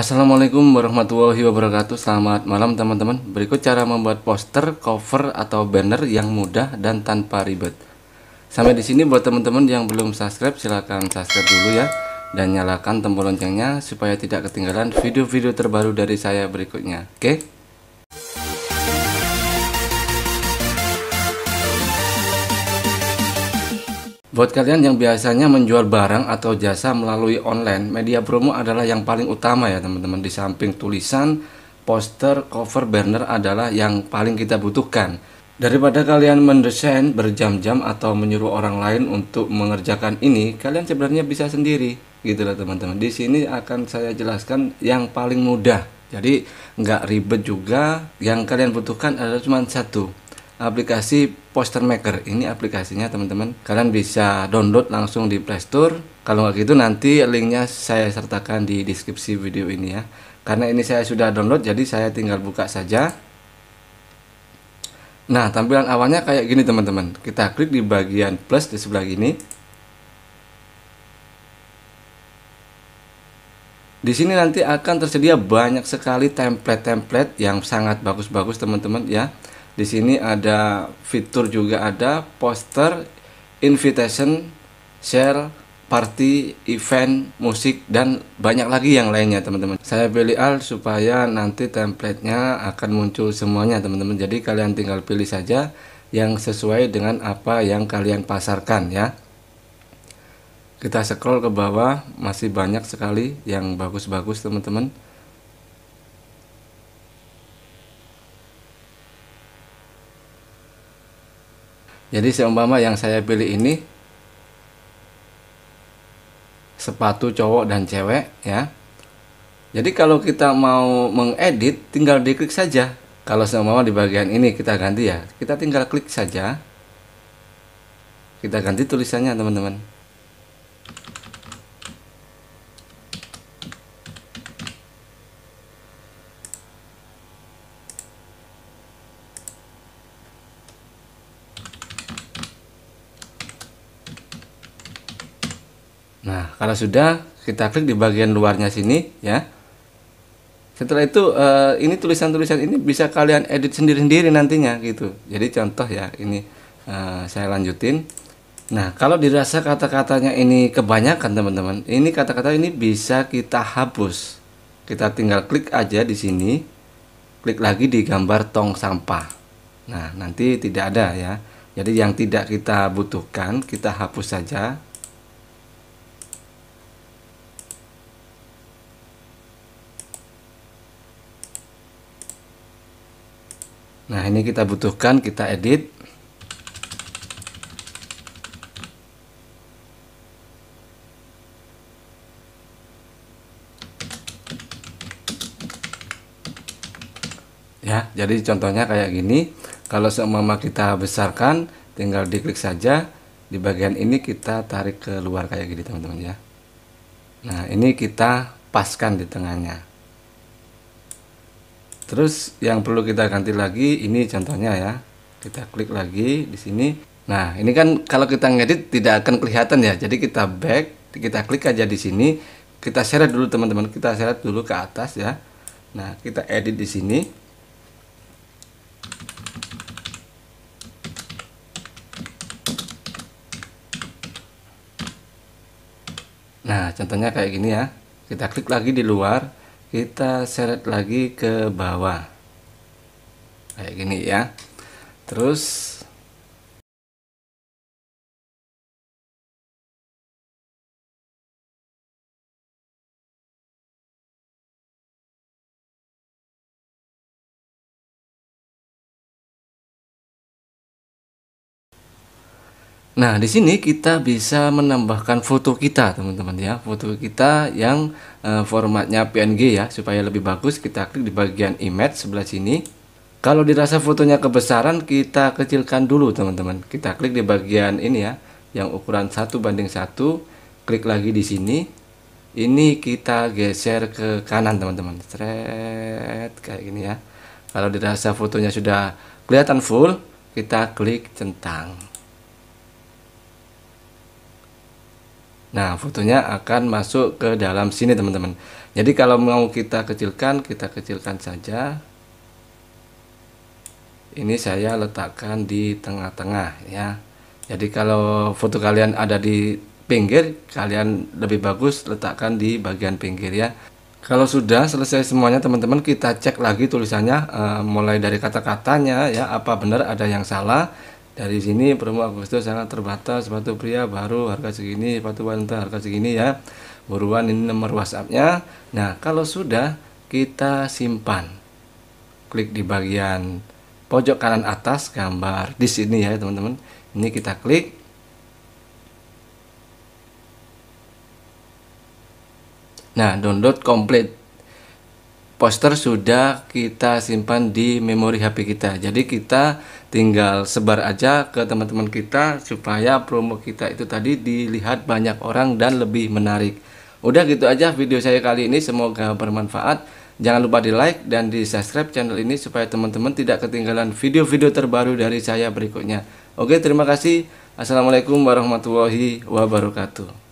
Assalamualaikum warahmatullahi wabarakatuh Selamat malam teman-teman Berikut cara membuat poster, cover, atau banner yang mudah dan tanpa ribet Sampai di sini buat teman-teman yang belum subscribe silahkan subscribe dulu ya Dan nyalakan tombol loncengnya supaya tidak ketinggalan video-video terbaru dari saya berikutnya Oke? Okay? Buat kalian yang biasanya menjual barang atau jasa melalui online, media promo adalah yang paling utama ya teman-teman. Di samping tulisan, poster, cover, banner adalah yang paling kita butuhkan. Daripada kalian mendesain berjam-jam atau menyuruh orang lain untuk mengerjakan ini, kalian sebenarnya bisa sendiri gitu lah teman-teman. Di sini akan saya jelaskan yang paling mudah. Jadi nggak ribet juga. Yang kalian butuhkan adalah cuma satu, aplikasi Poster Maker. Ini aplikasinya teman-teman. Kalian bisa download langsung di Play Store. Kalau nggak gitu nanti linknya saya sertakan di deskripsi video ini ya. Karena ini saya sudah download jadi saya tinggal buka saja. Nah, tampilan awalnya kayak gini teman-teman. Kita klik di bagian plus di sebelah ini. Di sini nanti akan tersedia banyak sekali template-template yang sangat bagus-bagus teman-teman ya. Di sini ada fitur juga ada poster, invitation, share, party, event, musik dan banyak lagi yang lainnya teman-teman. Saya pilih all supaya nanti templatenya akan muncul semuanya teman-teman. Jadi kalian tinggal pilih saja yang sesuai dengan apa yang kalian pasarkan ya. Kita scroll ke bawah masih banyak sekali yang bagus-bagus teman-teman. jadi seumpama yang saya pilih ini sepatu cowok dan cewek ya jadi kalau kita mau mengedit tinggal diklik saja kalau seumpama di bagian ini kita ganti ya kita tinggal klik saja kita ganti tulisannya teman-teman Kalau sudah, kita klik di bagian luarnya sini ya. Setelah itu uh, ini tulisan-tulisan ini bisa kalian edit sendiri-sendiri nantinya gitu. Jadi contoh ya ini uh, saya lanjutin. Nah, kalau dirasa kata-katanya ini kebanyakan teman-teman, ini kata-kata ini bisa kita hapus. Kita tinggal klik aja di sini. Klik lagi di gambar tong sampah. Nah, nanti tidak ada ya. Jadi yang tidak kita butuhkan kita hapus saja Nah ini kita butuhkan kita edit ya jadi contohnya kayak gini kalau seumama kita besarkan tinggal diklik saja di bagian ini kita tarik keluar kayak gini teman-teman ya nah ini kita paskan di tengahnya Terus yang perlu kita ganti lagi ini contohnya ya. Kita klik lagi di sini. Nah, ini kan kalau kita ngedit tidak akan kelihatan ya. Jadi kita back, kita klik aja di sini. Kita share dulu teman-teman. Kita share dulu ke atas ya. Nah, kita edit di sini. Nah, contohnya kayak gini ya. Kita klik lagi di luar kita seret lagi ke bawah kayak gini ya terus Nah, di sini kita bisa menambahkan foto kita, teman-teman ya. Foto kita yang e, formatnya PNG ya, supaya lebih bagus kita klik di bagian image sebelah sini. Kalau dirasa fotonya kebesaran, kita kecilkan dulu, teman-teman. Kita klik di bagian ini ya, yang ukuran 1 banding 1, klik lagi di sini. Ini kita geser ke kanan, teman-teman. Seret kayak gini ya. Kalau dirasa fotonya sudah kelihatan full, kita klik centang. Nah, fotonya akan masuk ke dalam sini, teman-teman. Jadi kalau mau kita kecilkan, kita kecilkan saja. Ini saya letakkan di tengah-tengah ya. Jadi kalau foto kalian ada di pinggir, kalian lebih bagus letakkan di bagian pinggir ya. Kalau sudah selesai semuanya teman-teman kita cek lagi tulisannya e, mulai dari kata-katanya ya apa benar ada yang salah dari sini promo Agustus sangat terbatas sepatu pria baru harga segini sepatu wanita harga segini ya buruan ini nomor WhatsAppnya nah kalau sudah kita simpan klik di bagian pojok kanan atas gambar di sini ya teman-teman ini kita klik nah download complete poster sudah kita simpan di memori HP kita. Jadi kita tinggal sebar aja ke teman-teman kita supaya promo kita itu tadi dilihat banyak orang dan lebih menarik. Udah gitu aja video saya kali ini semoga bermanfaat. Jangan lupa di like dan di subscribe channel ini supaya teman-teman tidak ketinggalan video-video terbaru dari saya berikutnya. Oke terima kasih. Assalamualaikum warahmatullahi wabarakatuh.